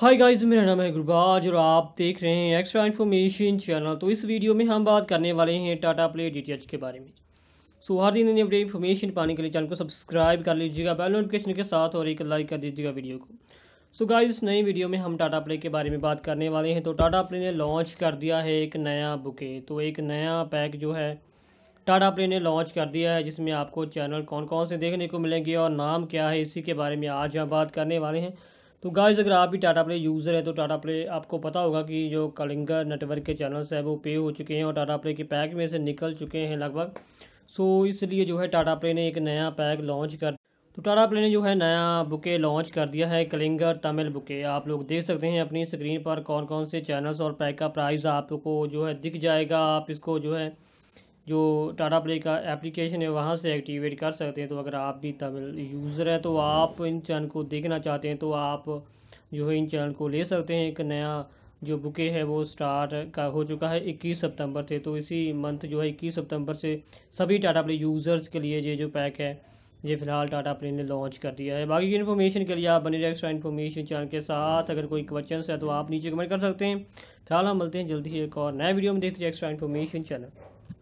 hi guys मेरा नाम है गुरबाज और आप देख रहे हैं एक्स्ट्रा इन्फॉर्मेशन चैनल तो इस वीडियो में हम बात करने वाले हैं टाटा प्ले डीटीएच के बारे में सो हर दिन नई अपडेट इन्फॉर्मेशन पाने के लिए चैनल को सब्सक्राइब कर लीजिएगा बेल नोटिफिकेशन के साथ और एक लाइक कर दीजिएगा वीडियो को सो गाइज इस नई वीडियो में हम टाटा प्ले के बारे में बात करने वाले हैं तो टाटा प्ले ने लॉन्च कर दिया है एक नया बुके तो एक नया पैक जो है टाटा प्ले ने लॉन्च कर दिया है जिसमें आपको चैनल कौन कौन से देखने को मिलेंगे और नाम क्या है इसी के बारे में आज हम बात करने वाले हैं तो गाइज अगर आप भी टाटा प्ले यूज़र है तो टाटा प्ले आपको पता होगा कि जो कलिंगा नेटवर्क के चैनल्स हैं वो पे हो चुके हैं और टाटा प्ले के पैक में से निकल चुके हैं लगभग सो so, इसलिए जो है टाटा प्ले ने एक नया पैक लॉन्च कर तो टाटा प्ले ने जो है नया बुके लॉन्च कर दिया है कलिंगर तमिल बुके आप लोग देख सकते हैं अपनी स्क्रीन पर कौन कौन से चैनल्स और पैक का प्राइस आपको जो है दिख जाएगा आप इसको जो है जो टाटा प्ले का एप्लीकेशन है वहाँ से एक्टिवेट कर सकते हैं तो अगर आप भी तमिल यूज़र है तो आप इन चैनल को देखना चाहते हैं तो आप जो है इन चैनल को ले सकते हैं एक नया जो बुके है वो स्टार्ट का हो चुका है 21 सितंबर से तो इसी मंथ जो है 21 सितंबर से सभी टाटा प्ले यूज़र्स के लिए ये जो पैक है ये फिलहाल टाटा प्ले ने लॉन्च कर दिया है बाकी की इन्फॉर्मेशन के लिए आप बने रहे एक्स्ट्रा इन्फॉर्मेशन चैनल के साथ अगर कोई क्वेश्चन है तो आप नीचे कमेंट कर सकते हैं फिलहाल हम मिलते हैं जल्दी ही एक और नया वीडियो में देखते हैं एक्स्ट्रा इन्फॉर्मेशन चैनल